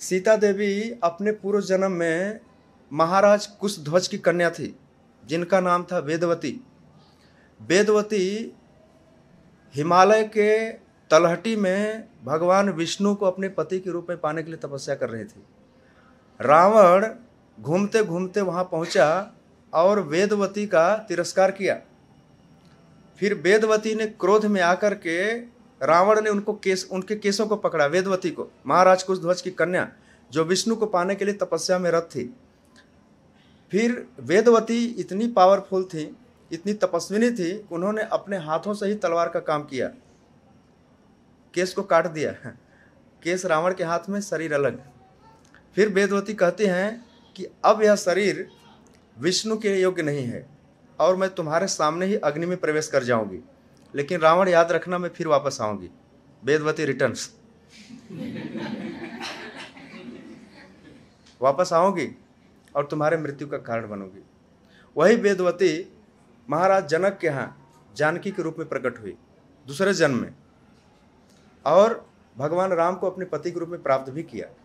सीता देवी अपने पूर्व जन्म में महाराज कुशध्वज की कन्या थी जिनका नाम था वेदवती वेदवती हिमालय के तलहटी में भगवान विष्णु को अपने पति के रूप में पाने के लिए तपस्या कर रही थी रावण घूमते घूमते वहाँ पहुँचा और वेदवती का तिरस्कार किया फिर वेदवती ने क्रोध में आकर के रावण ने उनको केस उनके केसों को पकड़ा वेदवती को महाराज कुश ध्वज की कन्या जो विष्णु को पाने के लिए तपस्या में रथ थी फिर वेदवती इतनी पावरफुल थी इतनी तपस्विनी थी उन्होंने अपने हाथों से ही तलवार का काम किया केस को काट दिया केस रावण के हाथ में शरीर अलग फिर वेदवती कहती हैं कि अब यह शरीर विष्णु के योग्य नहीं है और मैं तुम्हारे सामने ही अग्नि में प्रवेश कर जाऊंगी लेकिन रावण याद रखना मैं फिर वापस आऊंगी वेदवती रिटर्न वापस आओगी और तुम्हारे मृत्यु का कारण बनोगी वही वेदवती महाराज जनक के यहाँ जानकी के रूप में प्रकट हुई दूसरे जन्म में और भगवान राम को अपने पति के रूप में प्राप्त भी किया